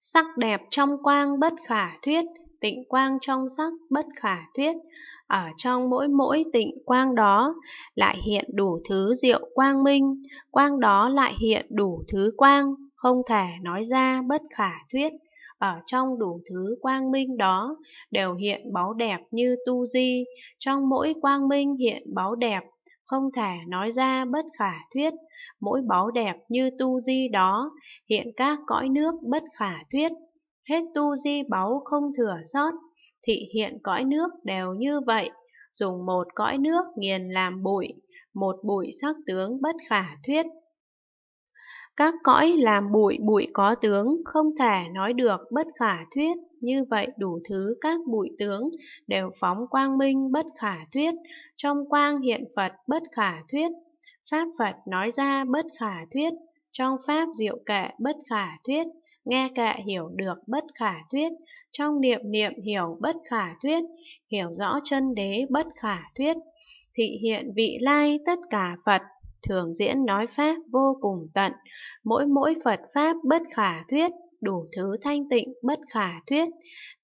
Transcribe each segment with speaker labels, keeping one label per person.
Speaker 1: Sắc đẹp trong quang bất khả thuyết, tịnh quang trong sắc bất khả thuyết. Ở trong mỗi mỗi tịnh quang đó lại hiện đủ thứ diệu quang minh, quang đó lại hiện đủ thứ quang, không thể nói ra bất khả thuyết. Ở trong đủ thứ quang minh đó đều hiện báu đẹp như tu di, trong mỗi quang minh hiện báu đẹp không thể nói ra bất khả thuyết, mỗi báu đẹp như tu di đó, hiện các cõi nước bất khả thuyết, hết tu di báu không thừa sót, thị hiện cõi nước đều như vậy, dùng một cõi nước nghiền làm bụi, một bụi sắc tướng bất khả thuyết các cõi làm bụi bụi có tướng không thể nói được bất khả thuyết như vậy đủ thứ các bụi tướng đều phóng quang minh bất khả thuyết trong quang hiện phật bất khả thuyết pháp phật nói ra bất khả thuyết trong pháp diệu kệ bất khả thuyết nghe kệ hiểu được bất khả thuyết trong niệm niệm hiểu bất khả thuyết hiểu rõ chân đế bất khả thuyết thị hiện vị lai tất cả phật thường diễn nói Pháp vô cùng tận, mỗi mỗi Phật Pháp bất khả thuyết, đủ thứ thanh tịnh bất khả thuyết,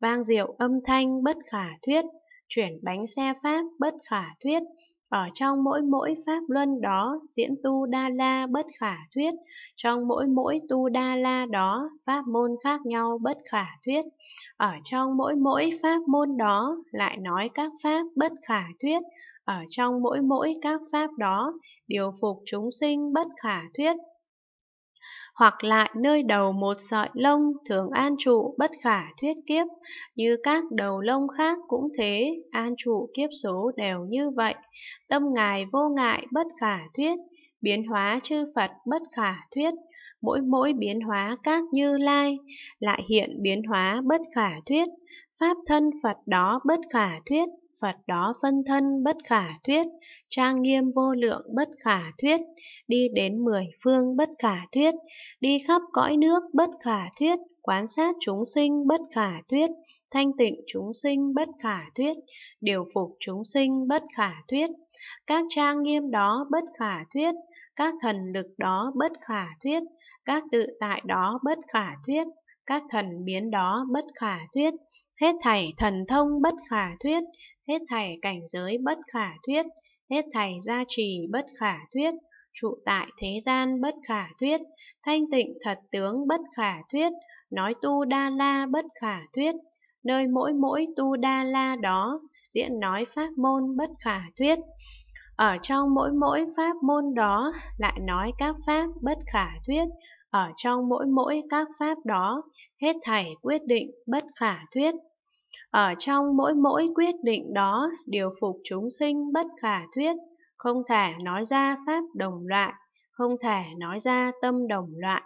Speaker 1: vang diệu âm thanh bất khả thuyết, chuyển bánh xe Pháp bất khả thuyết, ở trong mỗi mỗi pháp luân đó diễn tu đa la bất khả thuyết trong mỗi mỗi tu đa la đó pháp môn khác nhau bất khả thuyết ở trong mỗi mỗi pháp môn đó lại nói các pháp bất khả thuyết ở trong mỗi mỗi các pháp đó điều phục chúng sinh bất khả thuyết hoặc lại nơi đầu một sợi lông thường an trụ bất khả thuyết kiếp, như các đầu lông khác cũng thế, an trụ kiếp số đều như vậy, tâm ngài vô ngại bất khả thuyết, biến hóa chư Phật bất khả thuyết, mỗi mỗi biến hóa các như lai, lại hiện biến hóa bất khả thuyết, pháp thân Phật đó bất khả thuyết, Phật đó phân thân bất khả thuyết, trang nghiêm vô lượng bất khả thuyết, đi đến mười phương bất khả thuyết, đi khắp cõi nước bất khả thuyết, quán sát chúng sinh bất khả thuyết, thanh tịnh chúng sinh bất khả thuyết, điều phục chúng sinh bất khả thuyết, các trang nghiêm đó bất khả thuyết, các thần lực đó bất khả thuyết, các tự tại đó bất khả thuyết, các thần biến đó bất khả thuyết, hết thảy thần thông bất khả thuyết, hết thảy cảnh giới bất khả thuyết, hết thảy gia trì bất khả thuyết, trụ tại thế gian bất khả thuyết, thanh tịnh thật tướng bất khả thuyết, nói tu đa la bất khả thuyết, nơi mỗi mỗi tu đa la đó diễn nói pháp môn bất khả thuyết ở trong mỗi mỗi pháp môn đó lại nói các pháp bất khả thuyết, ở trong mỗi mỗi các pháp đó hết thảy quyết định bất khả thuyết. Ở trong mỗi mỗi quyết định đó điều phục chúng sinh bất khả thuyết, không thể nói ra pháp đồng loại, không thể nói ra tâm đồng loại.